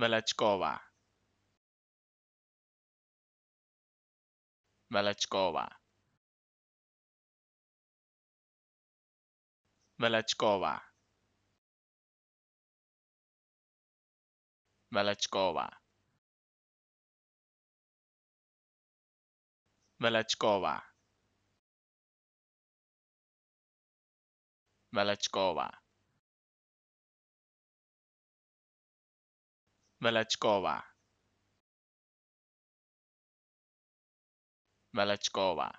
Velachkova Velachkova Velachkova Velachkova Velachkova Velachkova Velečková. Velečková.